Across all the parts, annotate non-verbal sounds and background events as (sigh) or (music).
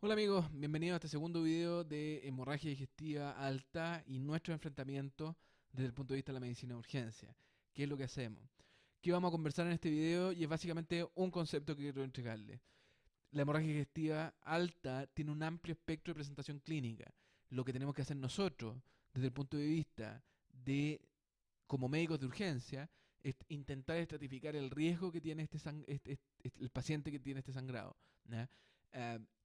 Hola amigos, bienvenidos a este segundo video de hemorragia digestiva alta y nuestro enfrentamiento desde el punto de vista de la medicina de urgencia. ¿Qué es lo que hacemos? ¿Qué vamos a conversar en este video? Y es básicamente un concepto que quiero entregarle. La hemorragia digestiva alta tiene un amplio espectro de presentación clínica. Lo que tenemos que hacer nosotros desde el punto de vista de, como médicos de urgencia, es intentar estratificar el riesgo que tiene este, este, este, este el paciente que tiene este sangrado. ¿no?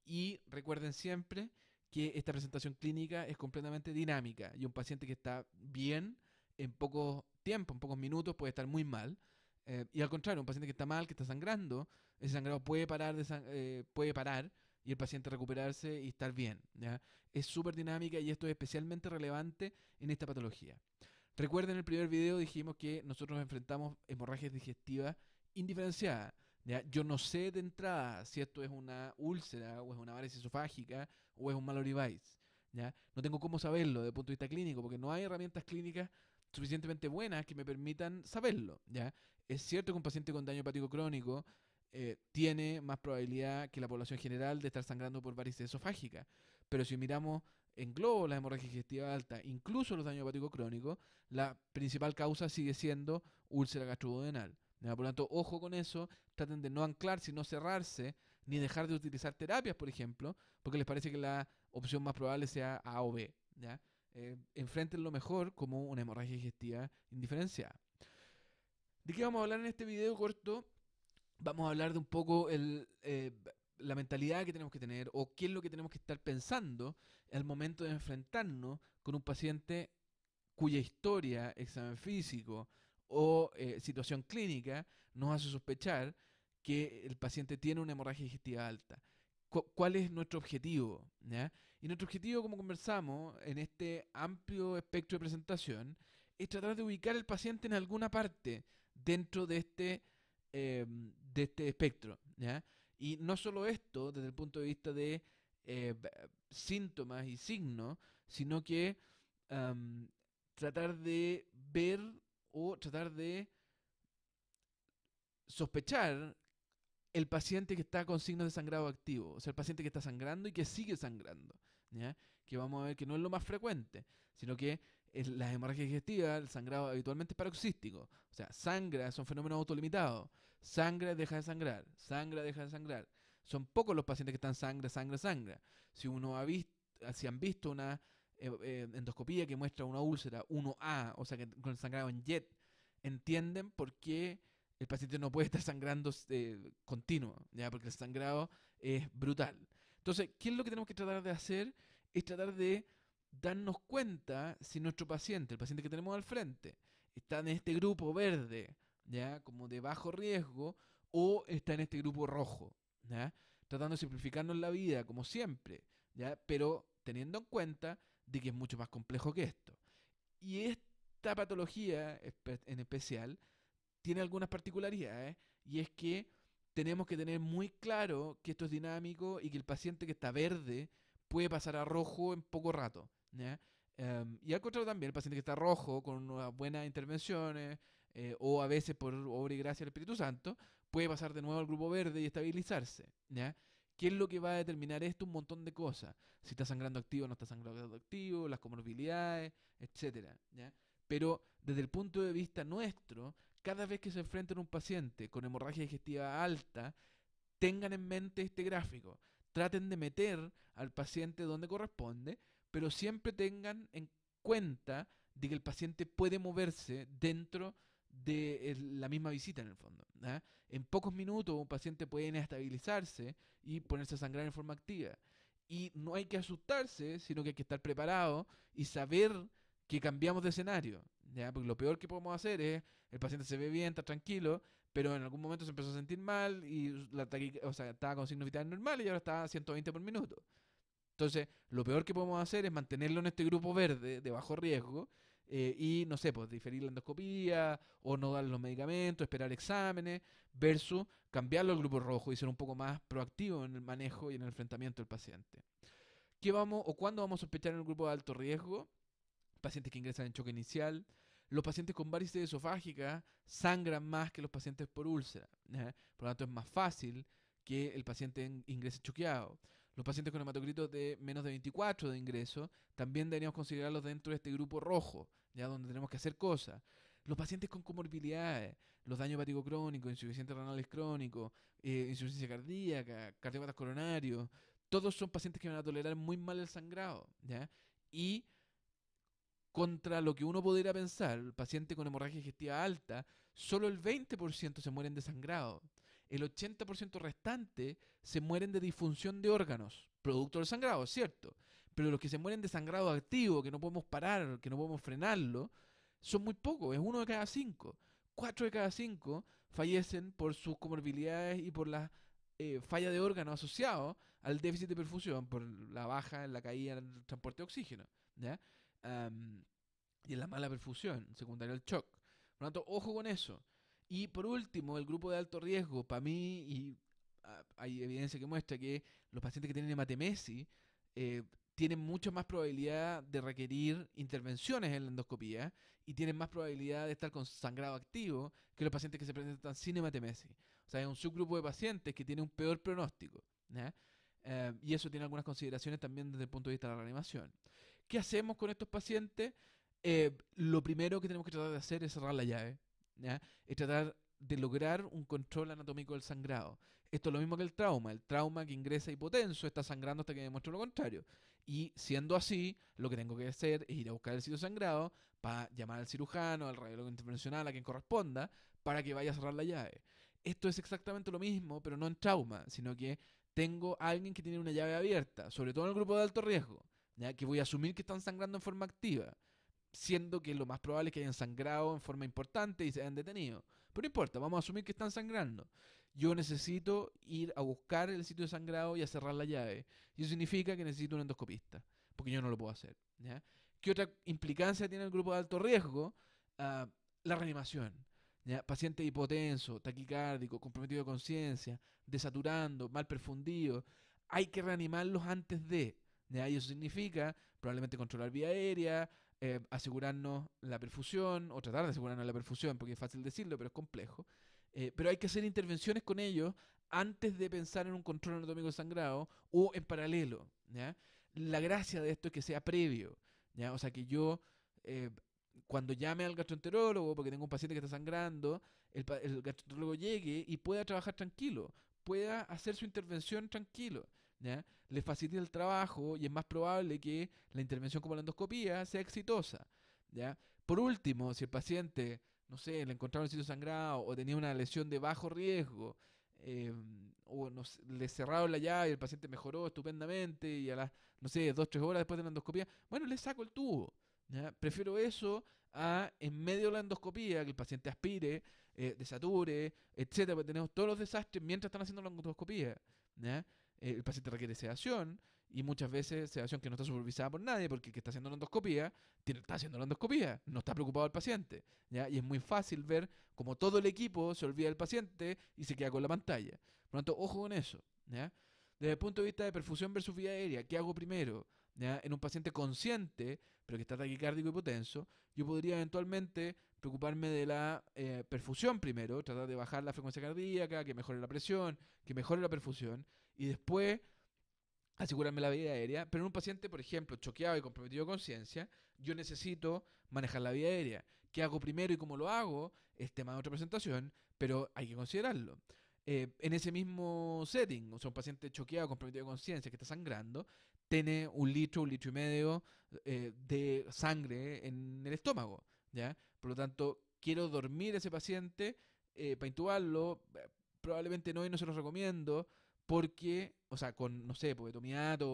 Y recuerden siempre que esta presentación clínica es completamente dinámica y un paciente que está bien en poco tiempo, en pocos minutos, puede estar muy mal. Eh, y al contrario, un paciente que está mal, que está sangrando, ese sangrado puede parar, eh, puede parar y el paciente recuperarse y estar bien. Es súper dinámica y esto es especialmente relevante en esta patología. Recuerden, en el primer video dijimos que nosotros enfrentamos hemorragias digestivas indiferenciadas. Yo no sé de entrada si esto es una úlcera o es una varice esofágica o es un maloribais. ¿ya? No tengo cómo saberlo desde el punto de vista clínico porque no hay herramientas clínicas suficientemente buenas que me permitan saberlo. ¿ya? Es cierto que un paciente con daño hepático crónico eh, tiene más probabilidad que la población general de estar sangrando por varices esofágica. Pero si miramos en globo la hemorragia digestiva alta, incluso los daños hepáticos crónicos, la principal causa sigue siendo úlcera gastrodenal. Por lo tanto, ojo con eso, traten de no anclarse y no cerrarse, ni dejar de utilizar terapias, por ejemplo, porque les parece que la opción más probable sea A o B. ¿ya? Eh, mejor como una hemorragia digestiva indiferenciada. ¿De qué vamos a hablar en este video corto? Vamos a hablar de un poco eh, la mentalidad que tenemos que tener o qué es lo que tenemos que estar pensando al momento de enfrentarnos con un paciente cuya historia, examen físico, o eh, situación clínica nos hace sospechar que el paciente tiene una hemorragia digestiva alta. ¿Cuál es nuestro objetivo? Y nuestro objetivo, como conversamos en este amplio espectro de presentación, es tratar de ubicar el paciente en alguna parte dentro de este, em, de este espectro. Y no solo esto, desde el punto de vista de eh, síntomas y signos, sino que em, tratar de ver o tratar de sospechar el paciente que está con signos de sangrado activo, o sea, el paciente que está sangrando y que sigue sangrando, ¿ya? que vamos a ver que no es lo más frecuente, sino que la hemorragia digestiva, el sangrado habitualmente es paroxístico, o sea, sangra, son fenómenos autolimitados, sangra deja de sangrar, sangra deja de sangrar, son pocos los pacientes que están sangra, sangra, sangra, si uno ha visto, si han visto una eh, eh, endoscopía que muestra una úlcera 1A, o sea, que con el sangrado en jet, entienden por qué el paciente no puede (laughs) estar sangrando eh, continuo, ¿ya? porque el sangrado es brutal. Entonces, ¿qué es lo que tenemos que tratar de hacer? Es tratar de darnos cuenta si nuestro paciente, el paciente que tenemos al frente, está en este grupo verde, ¿ya? como de bajo riesgo, o está en este grupo rojo, ¿ya? tratando de simplificarnos la vida, como siempre, ¿ya? pero teniendo en cuenta de que es mucho más complejo que esto. Y esta patología en especial tiene algunas particularidades y es que tenemos que tener muy claro que esto es dinámico y que el paciente que está verde puede pasar a rojo en poco rato. Em, y al contrario también, el paciente que está rojo, con unas buenas intervenciones, eh, o a veces por obra y gracia del Espíritu Santo, puede pasar de nuevo al grupo verde y estabilizarse. ¿Qué es lo que va a determinar esto? Un montón de cosas. Si está sangrando activo o no está sangrando activo, las comorbilidades, etc. Pero desde el punto de vista nuestro, cada vez que se enfrenten un paciente con hemorragia digestiva alta, tengan en mente este gráfico. Traten de meter al paciente donde corresponde, pero siempre tengan en cuenta de que el paciente puede moverse dentro de de la misma visita en el fondo. ¿ah? En pocos minutos un paciente puede inestabilizarse y ponerse a sangrar en forma activa. Y no hay que asustarse, sino que hay que estar preparado y saber que cambiamos de escenario. ¿ya? Porque lo peor que podemos hacer es, el paciente se ve bien, está tranquilo, pero en algún momento se empezó a sentir mal y la o sea, estaba con signos vitales normales y ahora está a 120 por minuto. Entonces, lo peor que podemos hacer es mantenerlo en este grupo verde de bajo riesgo eh, y no sé, pues diferir la endoscopía o no dar los medicamentos, esperar exámenes, versus cambiarlo al grupo rojo y ser un poco más proactivo en el manejo y en el enfrentamiento del paciente. ¿Qué vamos o cuándo vamos a sospechar en el grupo de alto riesgo? Pacientes que ingresan en choque inicial, los pacientes con varices esofágica sangran más que los pacientes por úlcera. Por lo tanto, es más fácil que el paciente ingrese choqueado. Los pacientes con hematocritos de menos de 24 de ingreso también deberíamos considerarlos dentro de este grupo rojo, ya donde tenemos que hacer cosas. Los pacientes con comorbilidades, los daños hepático crónicos insuficiencia renales crónico, eh, insuficiencia cardíaca, cardiopatas coronarios, todos son pacientes que van a tolerar muy mal el sangrado, ¿ya? Y contra lo que uno pudiera pensar, el paciente con hemorragia digestiva alta, solo el 20% se mueren de sangrado el 80% restante se mueren de disfunción de órganos, producto del sangrado, cierto. Pero los que se mueren de sangrado activo, que no podemos parar, que no podemos frenarlo, son muy pocos, es uno de cada cinco. Cuatro de cada cinco fallecen por sus comorbilidades y por la eh, falla de órganos asociado al déficit de perfusión, por la baja en la caída el transporte de oxígeno. y en la mala perfusión, secundaria al shock. Por lo tanto, ojo con eso. Y por último, el grupo de alto riesgo, para mí, y ah, hay evidencia que muestra que los pacientes que tienen hematemesis eh, tienen mucha más probabilidad de requerir intervenciones en la endoscopía y tienen más probabilidad de estar con sangrado activo que los pacientes que se presentan sin hematemesis. O sea, es un subgrupo de pacientes que tiene un peor pronóstico. Eh, y eso tiene algunas consideraciones también desde el punto de vista de la reanimación. ¿Qué hacemos con estos pacientes? Eh, lo primero que tenemos que tratar de hacer es cerrar la llave es tratar de lograr un control anatómico del sangrado. Esto es lo mismo que el trauma. El trauma que ingresa hipotenso está sangrando hasta que demuestre lo contrario. Y siendo así, lo que tengo que hacer es ir a buscar el sitio sangrado para llamar al cirujano, al radiólogo intervencional, a quien corresponda, para que vaya a cerrar la llave. Esto es exactamente lo mismo, pero no en trauma, sino que tengo a alguien que tiene una llave abierta, sobre todo en el grupo de alto riesgo, que voy a asumir que están sangrando en forma activa siendo que lo más probable es que hayan sangrado en forma importante y se hayan detenido. Pero no importa, vamos a asumir que están sangrando. Yo necesito ir a buscar el sitio de sangrado y a cerrar la llave. Y eso significa que necesito un endoscopista, porque yo no lo puedo hacer. ¿Qué otra implicancia tiene el grupo de alto riesgo? Ah, la reanimación. Paciente hipotenso, taquicárdico, comprometido de conciencia, desaturando, mal perfundido. Hay que reanimarlos antes de... Y eso significa probablemente controlar vía aérea, eh, asegurarnos la perfusión, o tratar de asegurarnos la perfusión, porque es fácil decirlo, pero es complejo. Eh, pero hay que hacer intervenciones con ellos antes de pensar en un control anatómico sangrado o en paralelo. La gracia de esto es que sea previo. O sea, que yo eh, cuando llame al gastroenterólogo, porque tengo un paciente que está sangrando, el gastroenterólogo llegue y pueda trabajar tranquilo, pueda hacer su intervención tranquilo le facilita el trabajo y es más probable que la intervención como la endoscopía sea exitosa. ¿ya? Por último, si el paciente, no sé, le encontraron el sitio sangrado o tenía una lesión de bajo riesgo, em, o le cerraron la llave y el paciente mejoró estupendamente y a las, no sé, dos, tres horas después de la endoscopía, bueno, le saco el tubo. Prefiero eso a en medio de la endoscopía, que el paciente aspire, eh, desature, etcétera, porque tenemos todos los desastres mientras están haciendo la endoscopía. ¿ya? el paciente requiere sedación y muchas veces sedación que no está supervisada por nadie porque el que está haciendo la endoscopía está haciendo la endoscopía, no está preocupado el paciente. ¿ya? Y es muy fácil ver como todo el equipo se olvida del paciente y se queda con la pantalla. Por lo tanto, ojo con eso. Desde el punto de vista de perfusión versus vía aérea, ¿qué hago primero? ¿Ya? En un paciente consciente, pero que está taquicárdico y hipotenso, yo podría eventualmente preocuparme de la eh, perfusión primero, tratar de bajar la frecuencia cardíaca, que mejore la presión, que mejore la perfusión, y después asegurarme la vida aérea, pero en un paciente, por ejemplo, choqueado y comprometido de conciencia, yo necesito manejar la vida aérea. ¿Qué hago primero y cómo lo hago? Es tema de otra presentación, pero hay que considerarlo. Eh, en ese mismo setting, o sea, un paciente choqueado, comprometido de conciencia, que está sangrando, tiene un litro, un litro y medio eh, de sangre en el estómago, ¿ya? Por lo tanto, quiero dormir ese paciente eh, para eh, probablemente no, y no se lo recomiendo, porque, o sea, con, no sé, porque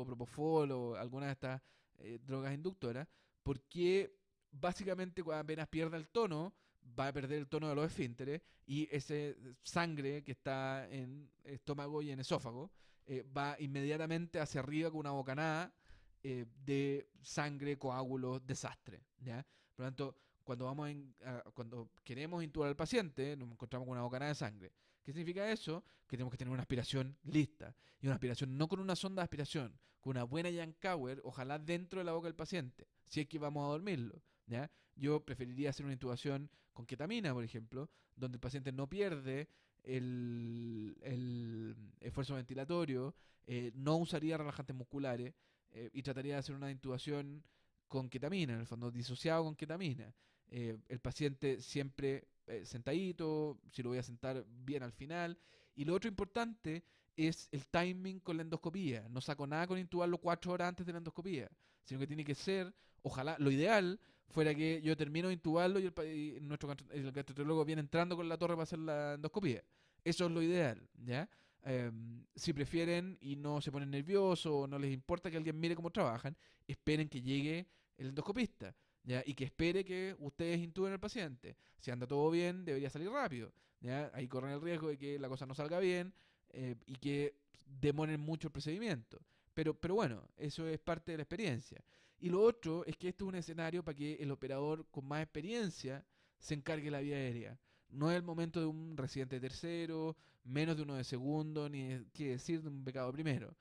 propofol o alguna de estas eh, drogas inductoras, porque básicamente cuando apenas pierda el tono, va a perder el tono de los esfínteres y ese sangre que está en estómago y en esófago eh, va inmediatamente hacia arriba con una bocanada eh, de sangre, coágulos, desastre. ¿ya? Por lo tanto, cuando, vamos cuando queremos intubar al paciente, nos encontramos con una bocanada de sangre. ¿Qué significa eso? Que tenemos que tener una aspiración lista. Y una aspiración no con una sonda de aspiración, con una buena yankauer, ojalá dentro de la boca del paciente, si es que vamos a dormirlo. ¿ya? Yo preferiría hacer una intubación con ketamina, por ejemplo, donde el paciente no pierde el, esfuerzo ventilatorio, eh, no usaría relajantes musculares eh, y trataría de hacer una intubación con ketamina, en el fondo disociado con ketamina. Eh, el paciente siempre eh, sentadito, si lo voy a sentar bien al final. Y lo otro importante es el timing con la endoscopía. No saco nada con intubarlo cuatro horas antes de la endoscopía, sino que tiene que ser, ojalá, lo ideal fuera que yo termino de intubarlo y, el, y nuestro gastroenterólogo viene entrando con la torre para hacer la endoscopía. Eso es lo ideal, ¿ya? Em, si prefieren y no se ponen nerviosos o no les importa que alguien mire cómo trabajan, esperen que llegue el endoscopista y que espere que ustedes intuben al paciente. Si anda todo bien, debería salir rápido. Ahí corren el riesgo de que la cosa no salga bien eh, y que demoren mucho el procedimiento. Pero, pero bueno, eso es parte de la experiencia. Y lo otro es que esto es un escenario para que el operador con más experiencia se encargue de la vía aérea. No es el momento de un residente tercero, menos de uno de segundo, ni quiere decir de un pecado primero.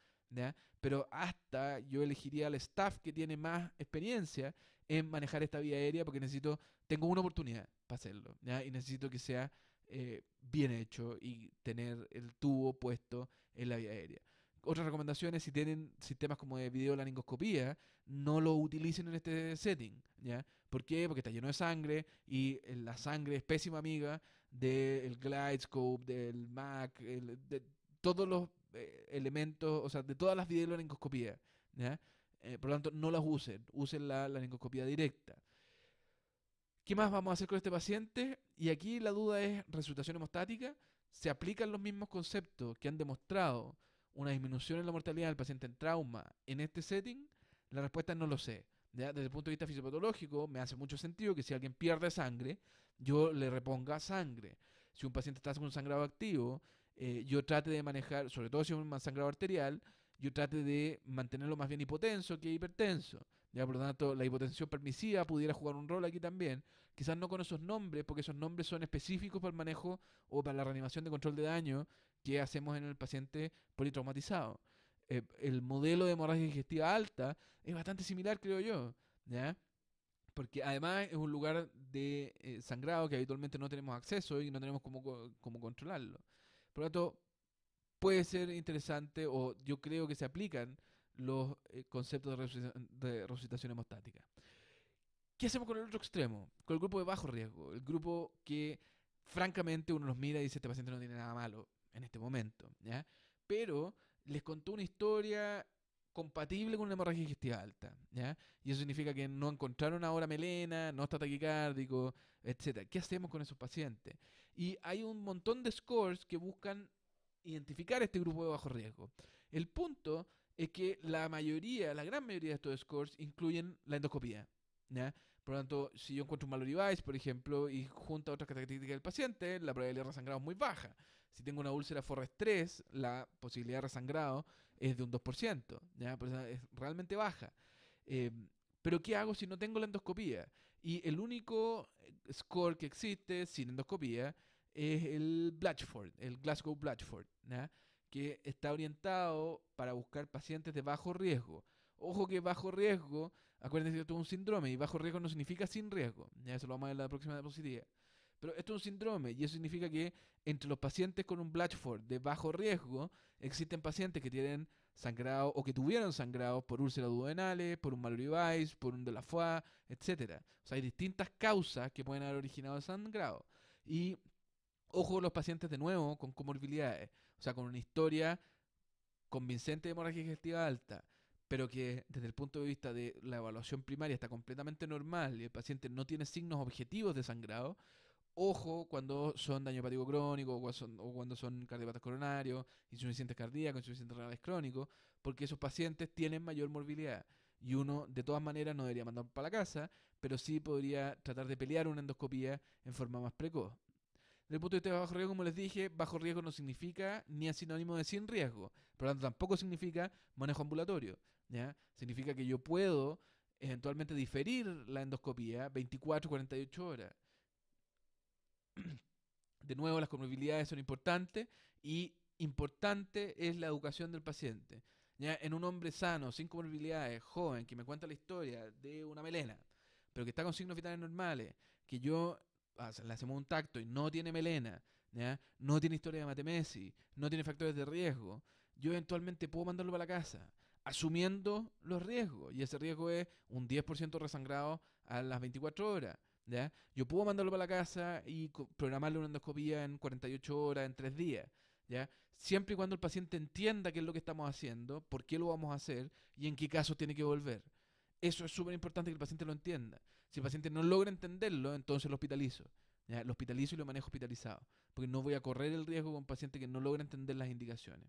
Pero hasta yo elegiría al staff que tiene más experiencia en manejar esta vía aérea porque necesito, tengo una oportunidad para hacerlo, Y necesito que sea eh, bien hecho y tener el tubo puesto en la vía aérea. Otra recomendaciones, si tienen sistemas como de video no lo utilicen en este setting, ¿Por qué? Porque está lleno de sangre y eh, la sangre es pésima amiga del Glidescope, del Mac, de todos los eh, elementos, o sea, de todas las videolaringoscopías. ¿ya? Eh, por lo tanto, no las usen, usen la laringoscopía directa. ¿Qué más vamos a hacer con este paciente? Y aquí la duda es, resultación hemostática, ¿se aplican los mismos conceptos que han demostrado una disminución en la mortalidad del paciente en trauma en este setting? La respuesta es no lo sé. Desde el punto de vista fisiopatológico, me hace mucho sentido que si alguien pierde sangre, yo le reponga sangre. Si un paciente está con un sangrado activo, eh, yo trate de manejar, sobre todo si es un sangrado arterial, yo trate de mantenerlo más bien hipotenso que hipertenso. Ya, por lo tanto, la hipotensión permisiva pudiera jugar un rol aquí también. Quizás no con esos nombres, porque esos nombres son específicos para el manejo o para la reanimación de control de daño que hacemos en el paciente politraumatizado. Eh, el modelo de hemorragia digestiva alta es bastante similar, creo yo. porque además es un lugar de eh, sangrado que habitualmente no tenemos acceso y no tenemos cómo controlarlo. Por lo tanto, puede ser interesante o yo creo que se aplican los eh, conceptos de resucitación, de hemostática. ¿Qué hacemos con el otro extremo? Con el grupo de bajo riesgo, el grupo que francamente uno los mira y dice, este paciente no tiene nada malo en este momento, ¿ya? Pero les contó una historia compatible con una hemorragia digestiva alta, ¿ya? Y eso significa que no encontraron ahora melena, no está taquicárdico, etcétera. ¿Qué hacemos con esos pacientes? Y hay un montón de scores que buscan identificar este grupo de bajo riesgo. El punto es que la mayoría, la gran mayoría de estos scores incluyen la endoscopía. Por lo tanto, si yo encuentro un mal device, por ejemplo, y junto a otras características del paciente, la probabilidad de resangrado es muy baja. Si tengo una úlcera forrest 3, la posibilidad de resangrado es de un 2%. es realmente baja. Eh, pero ¿qué hago si no tengo la endoscopía? Y el único score que existe sin endoscopía es el Blatchford, el Glasgow Blatchford, que está orientado para buscar pacientes de bajo riesgo. Ojo que bajo riesgo, acuérdense que esto es un síndrome y bajo riesgo no significa sin riesgo, ya eso lo vamos a ver en la próxima diapositiva. Pero esto es un síndrome y eso significa que entre los pacientes con un Blatchford de bajo riesgo existen pacientes que tienen sangrado o que tuvieron sangrados por úlceras duodenales, por un maluribais, por un de la foie, etc. O sea, hay distintas causas que pueden haber originado el sangrado. Y ojo los pacientes de nuevo con comorbilidades, o sea, con una historia convincente de hemorragia digestiva alta, pero que desde el punto de vista de la evaluación primaria está completamente normal y el paciente no tiene signos objetivos de sangrado, Ojo cuando son daño hepático crónico o, cuando son cardiopatas coronarios, insuficientes cardíacos, insuficientes renales crónicos, porque esos pacientes tienen mayor morbilidad. Y uno, de todas maneras, no debería mandar para la casa, pero sí podría tratar de pelear una endoscopía en forma más precoz. Desde el punto de vista de bajo riesgo, como les dije, bajo riesgo no significa ni es sinónimo de sin riesgo. Por lo tanto, tampoco significa manejo ambulatorio. ¿ya? Significa que yo puedo eventualmente diferir la endoscopía 24, 48 horas. De nuevo, las comorbilidades son importantes y importante es la educación del paciente. En un hombre sano, sin comorbilidades, joven, que me cuenta la historia de una melena, pero que está con signos vitales normales, que yo ah, le hacemos un tacto y no tiene melena, no tiene historia de matemesis, no tiene factores de riesgo, yo eventualmente puedo mandarlo para la casa, asumiendo los riesgos. Y ese riesgo es un 10% resangrado a las 24 horas. Yo puedo mandarlo para la casa y programarle una endoscopía en 48 horas, en 3 días. ¿Ya? Siempre y cuando el paciente entienda qué es lo que estamos haciendo, por qué lo vamos a hacer y en qué caso tiene que volver. Eso es súper importante que el paciente lo entienda. Si el paciente no logra entenderlo, entonces lo hospitalizo. Lo hospitalizo y lo manejo hospitalizado, porque no voy a correr el riesgo con un paciente que no logra entender las indicaciones.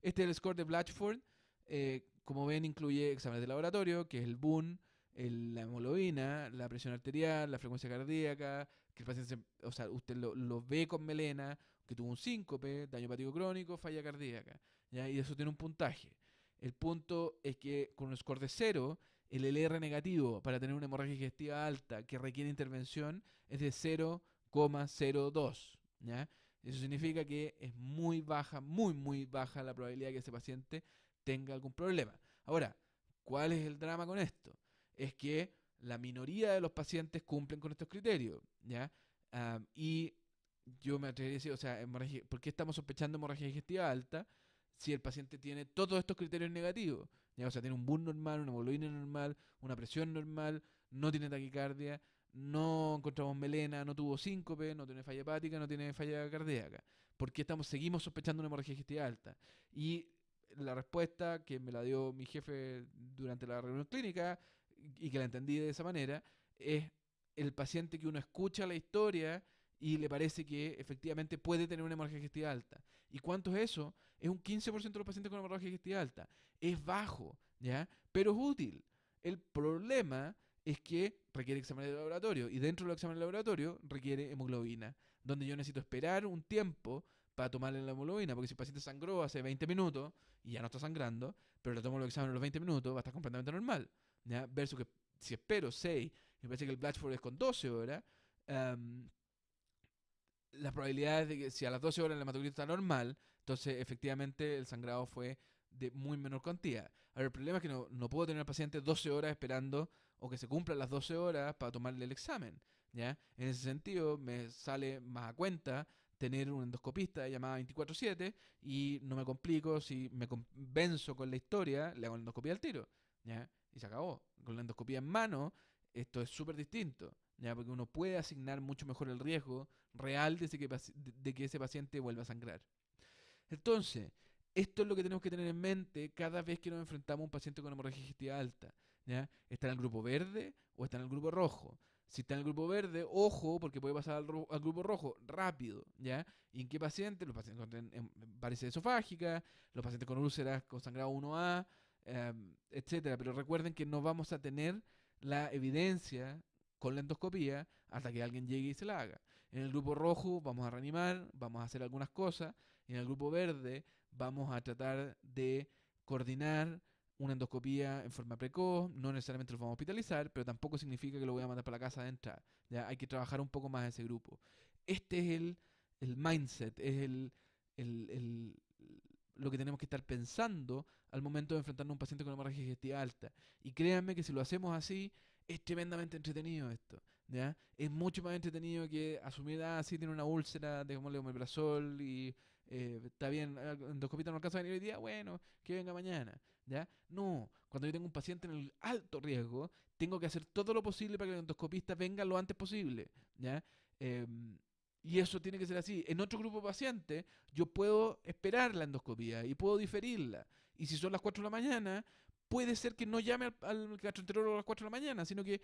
Este es el score de Blatchford. Eh, como ven, incluye exámenes de laboratorio, que es el BUN, la hemoglobina, la presión arterial, la frecuencia cardíaca, que el paciente, o sea, usted lo, ve con melena, que tuvo un síncope, daño hepático crónico, falla cardíaca, ¿ya? y eso tiene un puntaje. El punto es que con un score de cero, el LR negativo para tener una hemorragia digestiva alta que requiere intervención es de 0,02. ¿ya? Eso significa que es muy baja, muy, muy baja la probabilidad de que ese paciente tenga algún problema. Ahora, ¿cuál es el drama con esto? es que la minoría de los pacientes cumplen con estos criterios, ¿ya? y yo me atrevería a decir, o sea, ¿por qué estamos sospechando hemorragia digestiva alta si el paciente tiene todos estos criterios negativos? O sea, tiene un boom normal, una hemoglobina normal, una presión normal, no tiene taquicardia, no encontramos melena, no tuvo síncope, no tiene falla hepática, no tiene falla cardíaca. ¿Por qué estamos, seguimos sospechando una hemorragia digestiva alta? Y la respuesta que me la dio mi jefe durante la reunión clínica y que la entendí de esa manera, es el paciente que uno escucha la historia y le parece que efectivamente puede tener una hemorragia digestiva alta. ¿Y cuánto es eso? Es un 15% de los pacientes con hemorragia digestiva alta. Es bajo, ¿ya? Pero es útil. El problema es que requiere examen de laboratorio y dentro del examen de laboratorio requiere hemoglobina, donde yo necesito esperar un tiempo para tomarle la hemoglobina, porque si el paciente sangró hace 20 minutos y ya no está sangrando, pero le tomo el examen en los 20 minutos, va a estar completamente normal. Verso versus que si espero 6, me parece que el Blatchford es con 12 horas, em, las probabilidades de que si a las 12 horas el hematocrito está normal, entonces efectivamente el sangrado fue de muy menor cantidad Ahora, el problema es que no, puedo tener al paciente 12 horas esperando o que se cumplan las 12 horas para tomarle el examen. ¿ya? En ese sentido, me sale más a cuenta tener un endoscopista Llamado 24-7 y no me complico, si me convenzo con la historia, le hago la endoscopía al tiro. ¿ya? y se acabó. Con la endoscopía en mano, esto es súper distinto. ¿ya? Porque uno puede asignar mucho mejor el riesgo real de que, de que ese paciente vuelva a sangrar. Entonces, esto es lo que tenemos que tener en mente cada vez que nos enfrentamos a un paciente con hemorragia digestiva alta. ¿ya? ¿Está en el grupo verde o está en el grupo rojo? Si está en el grupo verde, ojo, porque puede pasar al, grupo rojo rápido. ¿ya? ¿Y en qué paciente Los pacientes con varices esofágicas, los pacientes con úlceras con sangrado 1A, Em, etcétera. Pero recuerden que no vamos a tener la evidencia con la endoscopía hasta que alguien llegue y se la haga. En el grupo rojo vamos a reanimar, vamos a hacer algunas cosas. En el grupo verde vamos a tratar de coordinar una endoscopía en forma precoz, no necesariamente lo vamos a hospitalizar, pero tampoco significa que lo voy a mandar para la casa de entrada. Ya hay que trabajar un poco más ese grupo. Este es el, mindset, es el, lo que tenemos que estar pensando al momento de enfrentarnos a un paciente con hemorragia digestiva alta. Y créanme que si lo hacemos así, es tremendamente entretenido esto. ¿ya? Es mucho más entretenido que asumir, así ah, tiene una úlcera, un brazol y eh, está bien, ah, endoscopista no alcanza a venir hoy día, bueno, que venga mañana. ¿ya? No, cuando yo tengo un paciente en el alto riesgo, tengo que hacer todo lo posible para que el endoscopista venga lo antes posible. ¿ya? Em, y eso tiene que ser así. En otro grupo de pacientes, yo puedo esperar la endoscopía y puedo diferirla. Y si son las 4 de la mañana, puede ser que no llame al, gastroenterólogo a las 4 de la mañana, sino que,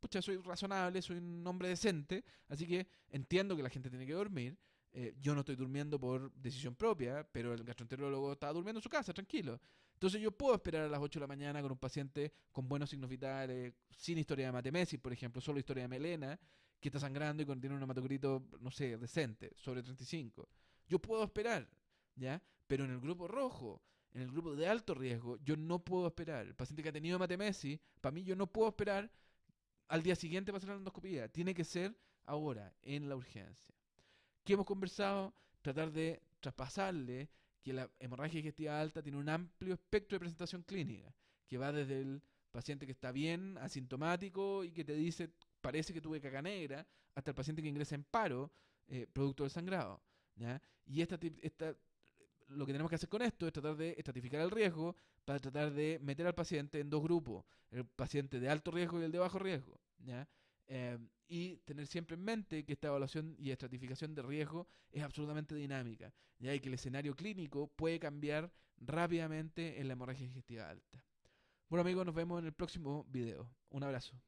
pucha, soy razonable, soy un hombre decente, así que entiendo que la gente tiene que dormir. Eh, yo no estoy durmiendo por decisión propia, pero el gastroenterólogo está durmiendo en su casa, tranquilo. Entonces yo puedo esperar a las 8 de la mañana con un paciente con buenos signos vitales, sin historia de matemesis, por ejemplo, solo historia de melena, que está sangrando y tiene un hematocrito, no sé, decente, sobre 35. Yo puedo esperar, ¿ya? Pero en el grupo rojo, en el grupo de alto riesgo, yo no puedo esperar. El paciente que ha tenido hematemesis, para mí yo no puedo esperar al día siguiente para hacer la endoscopía. Tiene que ser ahora, en la urgencia. ¿Qué hemos conversado? Tratar de traspasarle que la hemorragia digestiva alta tiene un amplio espectro de presentación clínica, que va desde el paciente que está bien, asintomático y que te dice parece que tuve caca negra, hasta el paciente que ingresa en paro, eh, producto del sangrado. Y esta, esta, lo que tenemos que hacer con esto es tratar de estratificar el riesgo para tratar de meter al paciente en dos grupos, el paciente de alto riesgo y el de bajo riesgo. Em, y tener siempre en mente que esta evaluación y estratificación de riesgo es absolutamente dinámica, ¿ya? y que el escenario clínico puede cambiar rápidamente en la hemorragia digestiva alta. Bueno amigos, nos vemos en el próximo video. Un abrazo.